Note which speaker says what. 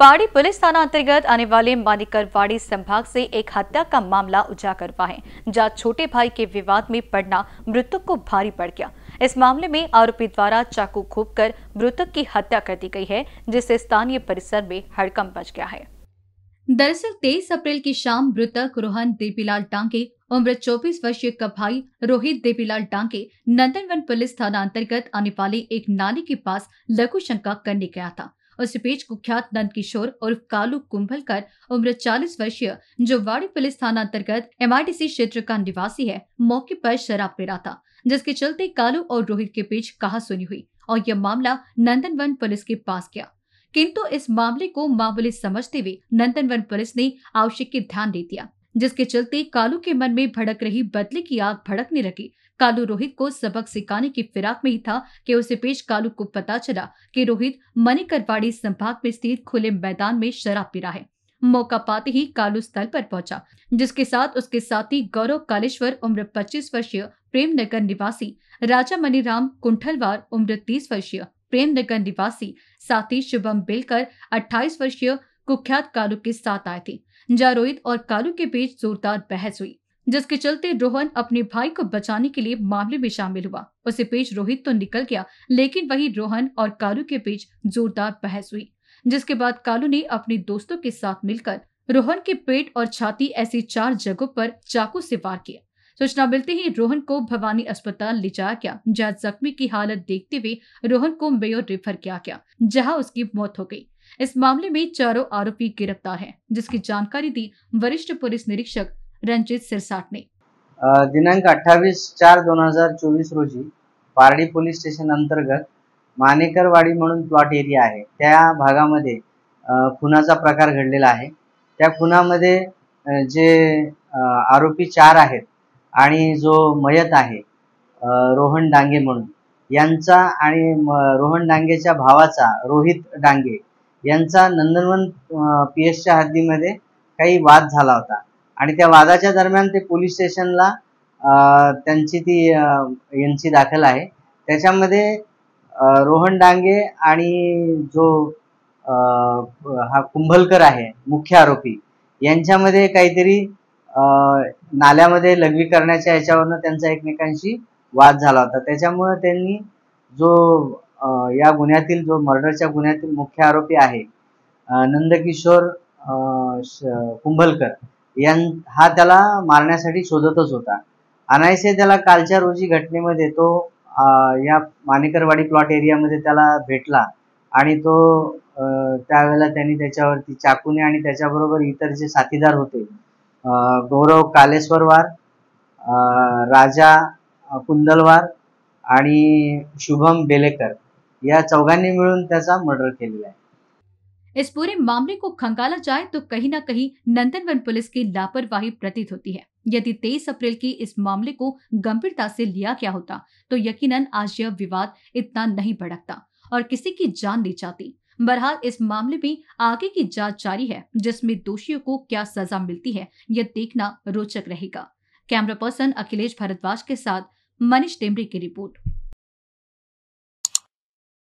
Speaker 1: पहाड़ी पुलिस थाना अंतर्गत आने वाले मानिकरवाड़ी संभाग से एक हत्या का मामला उजागर हुआ है जहाँ छोटे भाई के विवाद में पड़ना मृतक को भारी पड़ गया इस मामले में आरोपी द्वारा चाकू कर मृतक की हत्या कर दी गई है जिससे स्थानीय परिसर में हड़कम बच गया है दरअसल 23 अप्रैल की शाम मृतक रोहन देवीलाल टांके उम्र 24 वर्षीय का भाई रोहित देवीलाल टांके नंदनवन पुलिस थाना अंतर्गत आने वाले एक नाली के पास लघु शंका करने गया था उस बीच कुख्यात किशोर और कालू कुंभलकर उम्र 40 वर्षीय जो वाड़ी पुलिस थाना अंतर्गत एम क्षेत्र का निवासी है मौके पर शराब पी रहा था जिसके चलते कालू और रोहित के बीच कहासुनी हुई और यह मामला नंदनवन पुलिस के पास गया किंतु इस मामले को मामूली समझते हुए नंदनवन पुलिस ने आवश्यक ध्यान दे दिया जिसके चलते कालू के मन में भड़क रही बदले की आग भड़कने लगी कालू रोहित को सबक सिखाने की फिराक में ही था कि उसे पेश कालू को पता चला कि रोहित मणिकरवाड़ी संभाग में स्थित खुले मैदान में शराब पी रहा है मौका पाते ही कालू स्थल पर पहुंचा जिसके साथ उसके साथी गौरव कालेश्वर उम्र 25 वर्षीय प्रेमनगर निवासी राजा मणिराम कुंठलवार उम्र 30 वर्षीय प्रेमनगर निवासी साथी शुभम बेलकर 28 वर्षीय कुख्यात कालू के साथ आए थे जहाँ रोहित और कालू के बीच जोरदार बहस हुई जिसके चलते रोहन अपने भाई को बचाने के लिए मामले में शामिल हुआ उसे पीछे रोहित तो निकल गया लेकिन वही रोहन और कालू के बीच जोरदार बहस हुई जिसके बाद कालू ने अपने दोस्तों के साथ मिलकर रोहन के पेट और छाती ऐसी चार जगहों पर चाकू से वार किया सूचना मिलते ही रोहन को भवानी अस्पताल ले जाया गया जहाँ जख्मी की हालत देखते हुए रोहन को मेयर रेफर किया गया जहाँ उसकी मौत हो गई इस मामले में चारों आरोपी गिरफ्तार हैं जिसकी जानकारी दी वरिष्ठ पुलिस निरीक्षक रणजित सिरसाटणे
Speaker 2: दिनांक अठ्ठावीस चार दोन हजार चोवीस रोजी पारडी पोलीस स्टेशन अंतर्गत मानेकरवाडी म्हणून प्लॉट एरिया आहे त्या भागामध्ये खुनाचा प्रकार घडलेला आहे त्या खुनामध्ये जे आरोपी चार आहेत आणि जो मयत आहे रोहन डांगे म्हणून यांचा आणि रोहन डांगेच्या भावाचा रोहित डांगे यांचा नंदनवन पी एसच्या हद्दीमध्ये काही वाद झाला होता आणि त्या वादाच्या दरम्यान ते पोलीस स्टेशनला त्यांची ती यांची दाखल आहे त्याच्यामध्ये रोहन डांगे आणि जो हा कुंभलकर आहे मुख्य आरोपी यांच्यामध्ये काहीतरी नाल्यामध्ये लघवी करण्याच्या याच्यावरनं त्यांचा एकमेकांशी वाद झाला होता त्याच्यामुळं त्यांनी जो या गुन्ह्यातील जो मर्डरच्या गुन्ह्यातील मुख्य आरोपी आहे नंदकिशोर कुंभलकर यां हा त्याला मारण्यासाठी शोधतच होता अनायसे त्याला कालच्या रोजी घटनेमध्ये तो या मानेकरवाडी प्लॉट एरियामध्ये त्याला भेटला आणि तो त्यावेळेला त्यांनी त्याच्यावरती चाकूने आणि त्याच्याबरोबर इतर जे साथीदार होते गौरव कालेश्वरवार राजा कुंदलवार आणि शुभम बेलेकर या चौघांनी मिळून त्याचा मर्डर केलेला आहे
Speaker 1: इस पूरे मामले को खंगाला जाए तो कहीं ना कहीं नंदनवन पुलिस की लापरवाही प्रतीत होती है यदि 23 अप्रैल की इस मामले को गंभीरता से लिया गया होता तो यकीनन आज यह विवाद इतना नहीं भड़कता और किसी की जान नहीं जाती बहरहाल इस मामले में आगे की जांच जारी है जिसमें दोषियों को क्या सजा मिलती है यह देखना रोचक रहेगा कैमरा पर्सन अखिलेश भारद्वाज के साथ मनीष टेमरी की रिपोर्ट